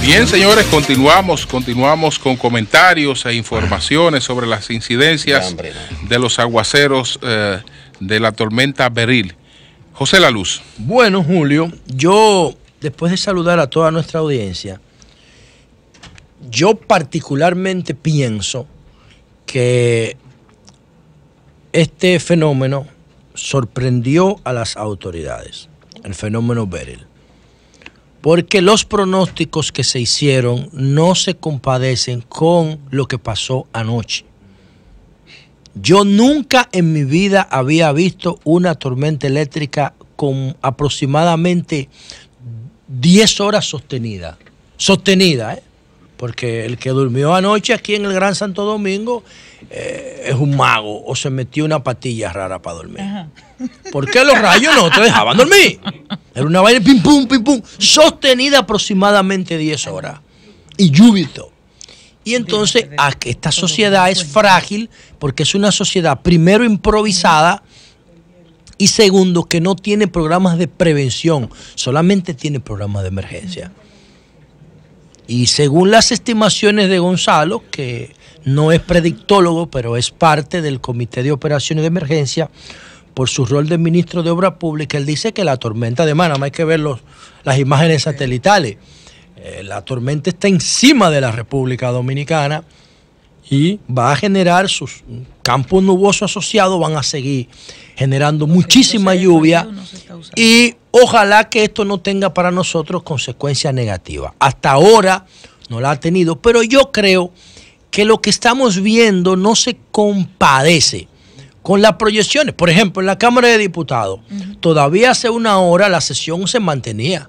Bien, señores, continuamos, continuamos con comentarios e informaciones sobre las incidencias de los aguaceros eh, de la tormenta Beril. José La Luz. Bueno, Julio, yo, después de saludar a toda nuestra audiencia, yo particularmente pienso que este fenómeno sorprendió a las autoridades el fenómeno Beryl. Porque los pronósticos que se hicieron no se compadecen con lo que pasó anoche. Yo nunca en mi vida había visto una tormenta eléctrica con aproximadamente 10 horas sostenida. Sostenida, ¿eh? porque el que durmió anoche aquí en el Gran Santo Domingo eh, es un mago o se metió una patilla rara para dormir. ¿Por qué los rayos no te dejaban dormir. Era una vaina pim pum, pim pum, sostenida aproximadamente 10 horas. Y lluvito. Y entonces ah, esta sociedad es frágil porque es una sociedad primero improvisada y segundo que no tiene programas de prevención, solamente tiene programas de emergencia. Y según las estimaciones de Gonzalo, que no es predictólogo, pero es parte del Comité de Operaciones de Emergencia, por su rol de ministro de Obras Públicas, él dice que la tormenta de Manama, hay que ver las imágenes satelitales, eh, la tormenta está encima de la República Dominicana y va a generar sus campos nubosos asociados, van a seguir generando muchísima lluvia y ojalá que esto no tenga para nosotros consecuencias negativas. Hasta ahora no la ha tenido, pero yo creo que lo que estamos viendo no se compadece con las proyecciones. Por ejemplo, en la Cámara de Diputados, todavía hace una hora la sesión se mantenía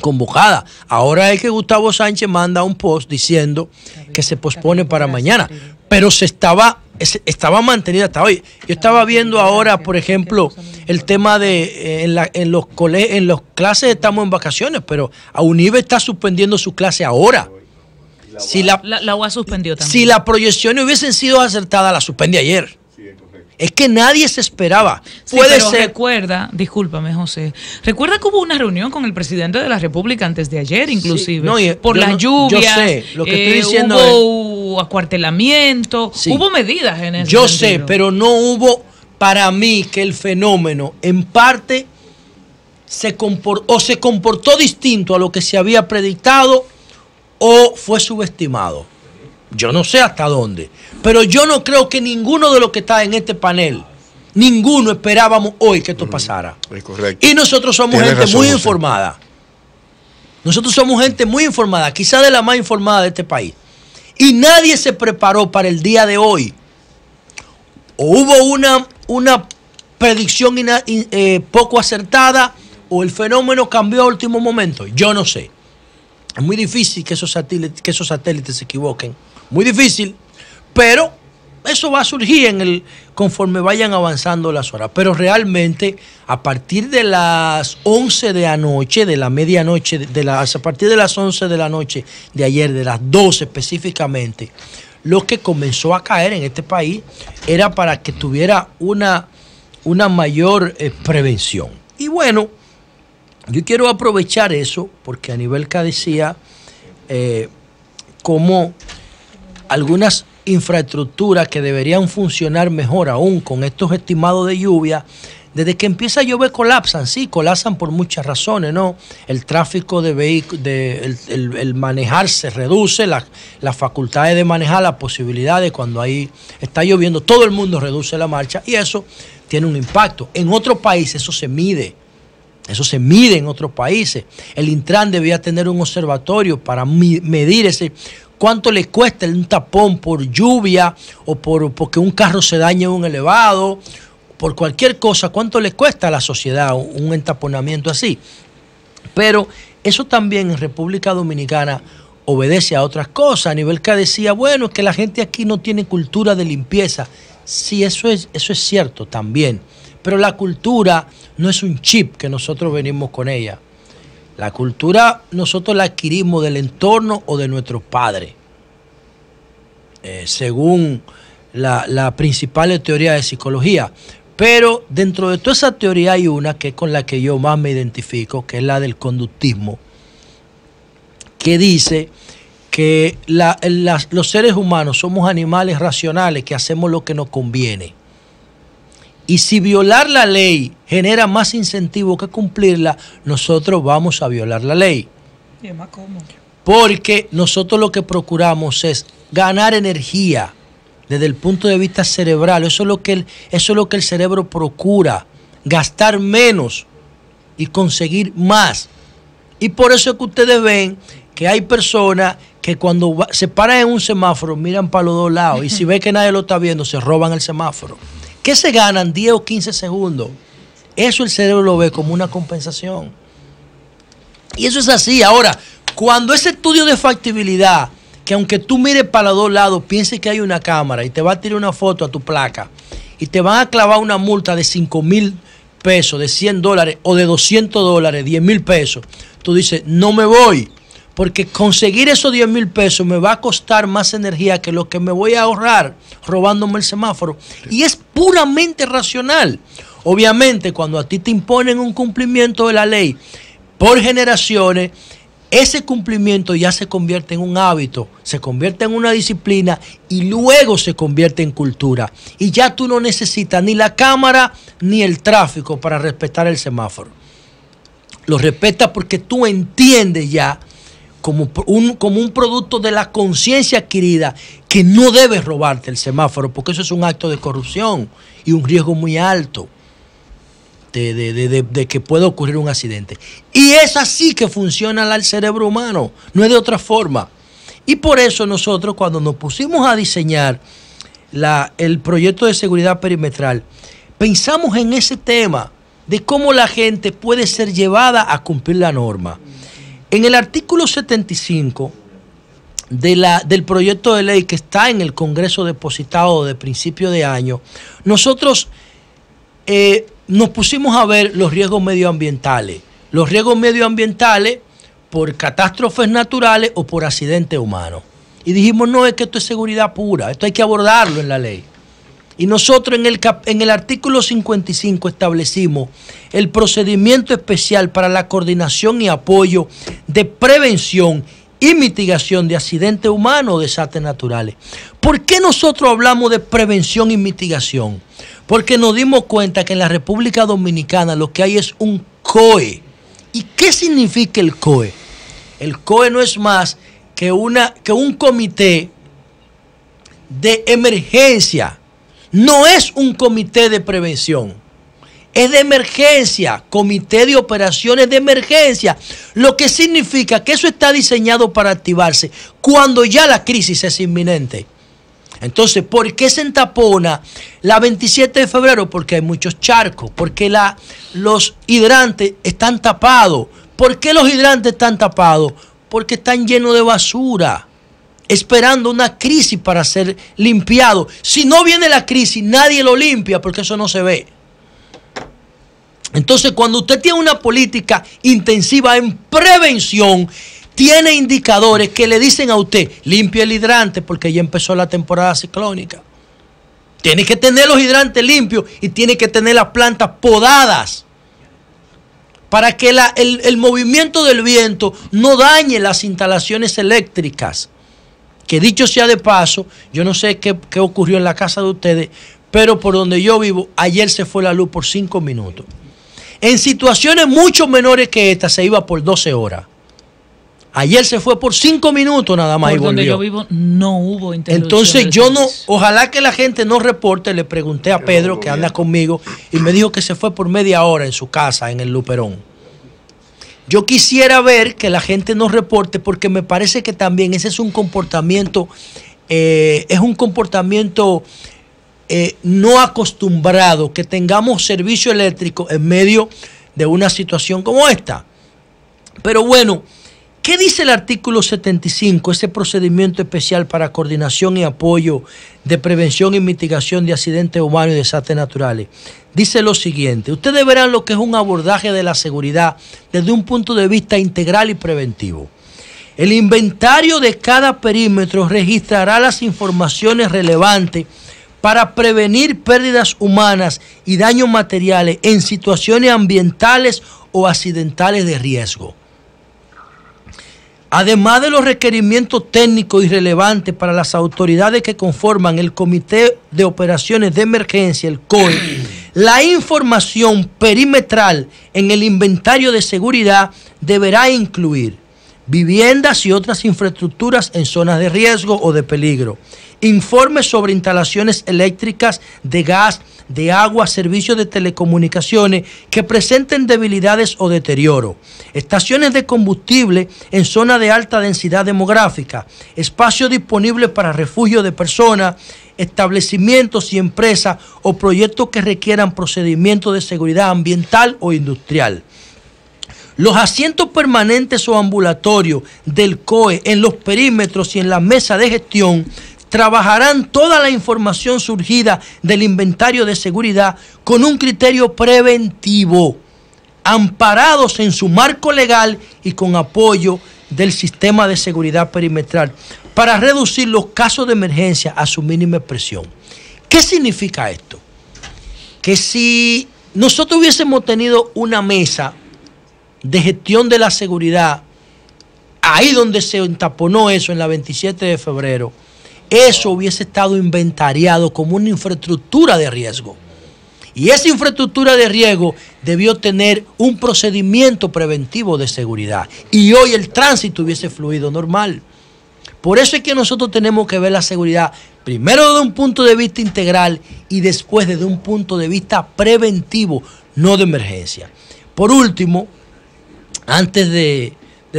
convocada. Ahora es que Gustavo Sánchez manda un post diciendo que se pospone para mañana, pero se estaba, estaba mantenida hasta hoy. Yo estaba viendo ahora, por ejemplo, el tema de eh, en, los en las clases estamos en vacaciones, pero a Unive está suspendiendo su clase ahora. Si la, la, la suspendió también. Si las proyecciones hubiesen sido acertadas, la suspende ayer. Es que nadie se esperaba. ser. Recuerda, discúlpame, José. Recuerda que hubo una reunión con el presidente de la República antes de ayer, inclusive. por las lluvias. Yo sé, lo que estoy eh, diciendo hubo acuartelamiento, hubo medidas en eso. Yo sé, pero no hubo para mí que el fenómeno, en parte, se comportó, o se comportó distinto a lo que se había predictado o fue subestimado. Yo no sé hasta dónde, pero yo no creo que ninguno de los que está en este panel, ninguno esperábamos hoy que esto pasara. Y nosotros somos gente muy informada. Nosotros somos gente muy informada, quizá de la más informada de este país. Y nadie se preparó para el día de hoy. O hubo una, una predicción eh, poco acertada o el fenómeno cambió a último momento. Yo no sé. Es muy difícil que esos satélites, que esos satélites se equivoquen muy difícil, pero eso va a surgir en el conforme vayan avanzando las horas. Pero realmente, a partir de las 11 de la noche, de la medianoche, de a partir de las 11 de la noche de ayer, de las 12 específicamente, lo que comenzó a caer en este país era para que tuviera una, una mayor eh, prevención. Y bueno, yo quiero aprovechar eso, porque a nivel que decía, eh, algunas infraestructuras que deberían funcionar mejor aún con estos estimados de lluvia, desde que empieza a llover colapsan, sí, colapsan por muchas razones, ¿no? El tráfico de vehículos, el, el, manejar se reduce, las la facultades de manejar, las posibilidades cuando ahí está lloviendo, todo el mundo reduce la marcha y eso tiene un impacto. En otros países eso se mide. Eso se mide en otros países. El Intran debía tener un observatorio para medir ese cuánto le cuesta un tapón por lluvia o por, porque un carro se dañe en un elevado, por cualquier cosa, cuánto le cuesta a la sociedad un entaponamiento así. Pero eso también en República Dominicana obedece a otras cosas. A nivel que decía, bueno, es que la gente aquí no tiene cultura de limpieza. Sí, eso es, eso es cierto también. Pero la cultura no es un chip que nosotros venimos con ella. La cultura nosotros la adquirimos del entorno o de nuestros padres. Eh, según la, principal teoría de psicología. Pero dentro de toda esa teoría hay una que es con la que yo más me identifico, que es la del conductismo, que dice que los seres humanos somos animales racionales que hacemos lo que nos conviene. Y si violar la ley genera más incentivo que cumplirla, nosotros vamos a violar la ley. es más Porque nosotros lo que procuramos es ganar energía desde el punto de vista cerebral. Eso es lo que el, eso lo que el cerebro procura, gastar menos y conseguir más. Y por eso es que ustedes ven que hay personas que cuando se paran en un semáforo miran para los dos lados y si ve que nadie lo está viendo, se roban el semáforo. ¿Qué se ganan 10 o 15 segundos? Eso el cerebro lo ve como una compensación. Y eso es así. Ahora, cuando ese estudio de factibilidad, que aunque tú mires para los dos lados, pienses que hay una cámara y te va a tirar una foto a tu placa y te van a clavar una multa de 5 mil pesos, de 100 dólares o de 200 dólares, 10 mil pesos, tú dices, no me voy porque conseguir esos 10 mil pesos me va a costar más energía que lo que me voy a ahorrar robándome el semáforo. Y es puramente racional. Obviamente, cuando a ti te imponen un cumplimiento de la ley por generaciones, ese cumplimiento ya se convierte en un hábito, se convierte en una disciplina y luego se convierte en cultura. Y ya tú no necesitas ni la cámara ni el tráfico para respetar el semáforo. Lo respetas porque tú entiendes ya como un, como un producto de la conciencia adquirida que no debes robarte el semáforo, porque eso es un acto de corrupción y un riesgo muy alto de, que pueda ocurrir un accidente. Y es así que funciona el cerebro humano, no es de otra forma. Y por eso nosotros cuando nos pusimos a diseñar la, el proyecto de seguridad perimetral, pensamos en ese tema de cómo la gente puede ser llevada a cumplir la norma. En el artículo 75 de la, del proyecto de ley que está en el Congreso depositado de principio de año, nosotros eh, nos pusimos a ver los riesgos medioambientales. Los riesgos medioambientales por catástrofes naturales o por accidentes humanos. Y dijimos, no, es que esto es seguridad pura, esto hay que abordarlo en la ley. Y nosotros en el, en el artículo 55 establecimos el procedimiento especial para la coordinación y apoyo de prevención y mitigación de accidentes humanos o desastres naturales. ¿Por qué nosotros hablamos de prevención y mitigación? Porque nos dimos cuenta que en la República Dominicana lo que hay es un COE. ¿Y qué significa el COE? El COE no es más que, una, que un comité de emergencia no es un comité de prevención. Es de emergencia, comité de operaciones de emergencia, lo que significa que eso está diseñado para activarse cuando ya la crisis es inminente. Entonces, ¿por qué se entapona la 27 de febrero? Porque hay muchos charcos, porque la, los hidrantes están tapados. ¿Por qué los hidrantes están tapados? Porque están llenos de basura esperando una crisis para ser limpiado. Si no viene la crisis, nadie lo limpia porque eso no se ve. Entonces, cuando usted tiene una política intensiva en prevención, tiene indicadores que le dicen a usted, limpia el hidrante porque ya empezó la temporada ciclónica. Tiene que tener los hidrantes limpios y tiene que tener las plantas podadas para que el movimiento del viento no dañe las instalaciones eléctricas que dicho sea de paso, yo no sé qué, ocurrió en la casa de ustedes, pero por donde yo vivo, ayer se fue la luz por cinco minutos. En situaciones mucho menores que esta, se iba por 12 horas. Ayer se fue por cinco minutos nada más por donde yo vivo no hubo interrupción. Entonces yo no, ojalá que la gente no reporte, le pregunté a Pedro que anda conmigo y me dijo que se fue por media hora en su casa en el Luperón. Yo quisiera ver que la gente nos reporte porque me parece que también ese es un comportamiento, eh, es un comportamiento eh, no acostumbrado que tengamos servicio eléctrico en medio de una situación como esta. Pero bueno. ¿Qué dice el artículo 75, ese procedimiento especial para coordinación y apoyo de prevención y mitigación de accidentes humanos y desastres naturales? Dice lo siguiente, ustedes verán lo que es un abordaje de la seguridad desde un punto de vista integral y preventivo. El inventario de cada perímetro registrará las informaciones relevantes para prevenir pérdidas humanas y daños materiales en situaciones ambientales o accidentales de riesgo. Además de los requerimientos técnicos y relevantes para las autoridades que conforman el Comité de Operaciones de Emergencia, el COE, la información perimetral en el inventario de seguridad deberá incluir viviendas y otras infraestructuras en zonas de riesgo o de peligro, informes sobre instalaciones eléctricas, de gas, de agua, servicios de telecomunicaciones que presenten debilidades o deterioro, estaciones de combustible en zona de alta densidad demográfica, espacio disponible para refugio de personas, establecimientos y empresas o proyectos que requieran procedimientos de seguridad ambiental o industrial. Los asientos permanentes o ambulatorios del COE en los perímetros y en la mesa de gestión trabajarán toda la información surgida del inventario de seguridad con un criterio preventivo, amparados en su marco legal y con apoyo del sistema de seguridad perimetral, para reducir los casos de emergencia a su mínima expresión. ¿Qué significa esto? Que si nosotros hubiésemos tenido una mesa de gestión de la seguridad, ahí donde se entaponó eso en la 27 de febrero, eso hubiese estado inventariado como una infraestructura de riesgo. Y esa infraestructura de riesgo debió tener un procedimiento preventivo de seguridad. Y hoy el tránsito hubiese fluido normal. Por eso es que nosotros tenemos que ver la seguridad primero desde un punto de vista integral y después desde un punto de vista preventivo, no de emergencia. Por último, antes de,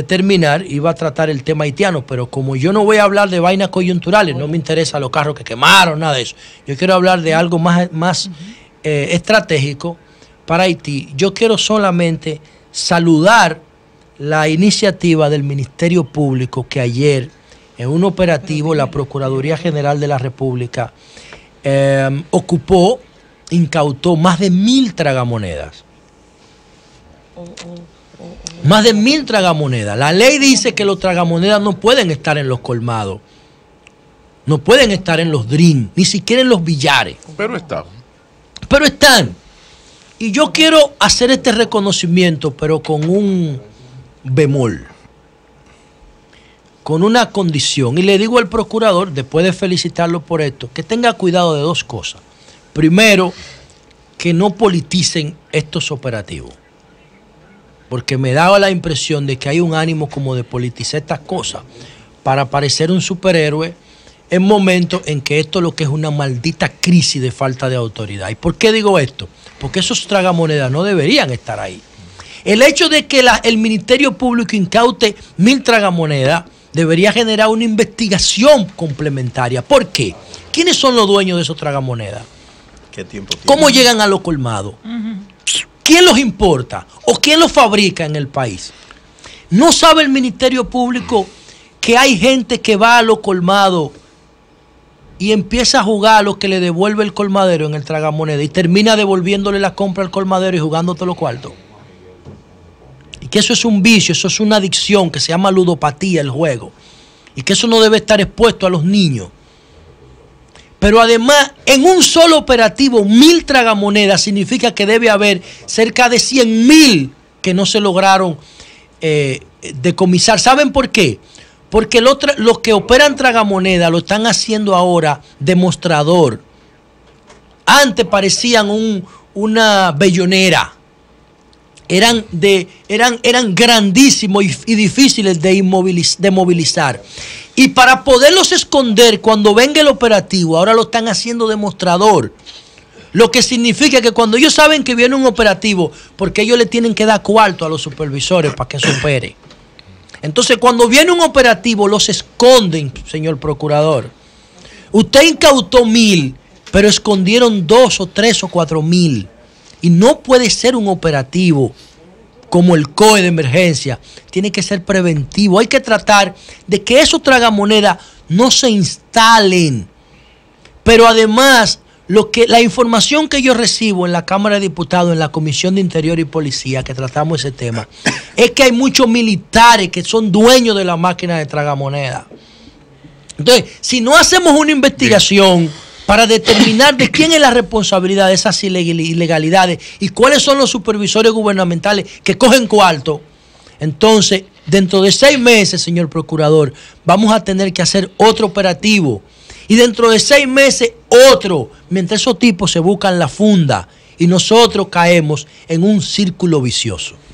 terminar iba a tratar el tema haitiano, pero como yo no voy a hablar de vainas coyunturales, no me interesa los carros que quemaron, nada de eso. Yo quiero hablar de algo más, más eh, estratégico para Haití. Yo quiero solamente saludar la iniciativa del Ministerio Público que ayer, en un operativo, la Procuraduría General de la República em, ocupó, incautó más de mil tragamonedas. Oh, oh. Más de mil tragamonedas. La ley dice que los tragamonedas no pueden estar en los colmados. No pueden estar en los DRIN ni siquiera en los billares. Pero están. Pero están. Y yo quiero hacer este reconocimiento, pero con un bemol. Con una condición. Y le digo al procurador, después de felicitarlo por esto, que tenga cuidado de dos cosas. Primero, que no politicen estos operativos porque me daba la impresión de que hay un ánimo como de politizar estas cosas para parecer un superhéroe en momentos en que esto es lo que es una maldita crisis de falta de autoridad. ¿Y por qué digo esto? Porque esos tragamonedas no deberían estar ahí. El hecho de que el Ministerio Público incaute mil tragamonedas debería generar una investigación complementaria. ¿Por qué? ¿Quiénes son los dueños de esos tragamonedas? ¿Qué tiempo ¿Cómo llegan a lo colmado? ¿Quién los importa o quién los fabrica en el país? ¿No sabe el Ministerio Público que hay gente que va a lo colmado y empieza a jugar a lo que le devuelve el colmadero en el tragamoneda y termina devolviéndole la compra al colmadero y jugándote los cuartos? Y que eso es un vicio, eso es una adicción que se llama ludopatía el juego. Y que eso no debe estar expuesto a los niños. Pero además, en un solo operativo, mil tragamonedas significa que debe haber cerca de 100 mil que no se lograron eh, decomisar. ¿Saben por qué? Porque los que operan tragamonedas lo están haciendo ahora demostrador. Antes parecían una bellonera eran, de, eran, eran grandísimos y, difíciles de, de movilizar. Y para poderlos esconder cuando venga el operativo, ahora lo están haciendo demostrador. Lo que significa que cuando ellos saben que viene un operativo, porque ellos le tienen que dar cuarto a los supervisores para que supere Entonces, cuando viene un operativo, los esconden, señor procurador. Usted incautó mil, pero escondieron dos o tres o cuatro mil. Y no puede ser un operativo como el COE de emergencia. Tiene que ser preventivo. Hay que tratar de que esos tragamonedas no se instalen. Pero además, lo que, la información que yo recibo en la Cámara de Diputados, en la Comisión de Interior y Policía, que tratamos ese tema, es que hay muchos militares que son dueños de la máquina de tragamonedas. Entonces, si no hacemos una investigación para determinar de quién es la responsabilidad de esas ilegalidades y cuáles son los supervisores gubernamentales que cogen cuarto. Entonces, dentro de seis meses, señor procurador, vamos a tener que hacer otro operativo. Y dentro de seis meses, otro. Mientras esos tipos se buscan la funda y nosotros caemos en un círculo vicioso.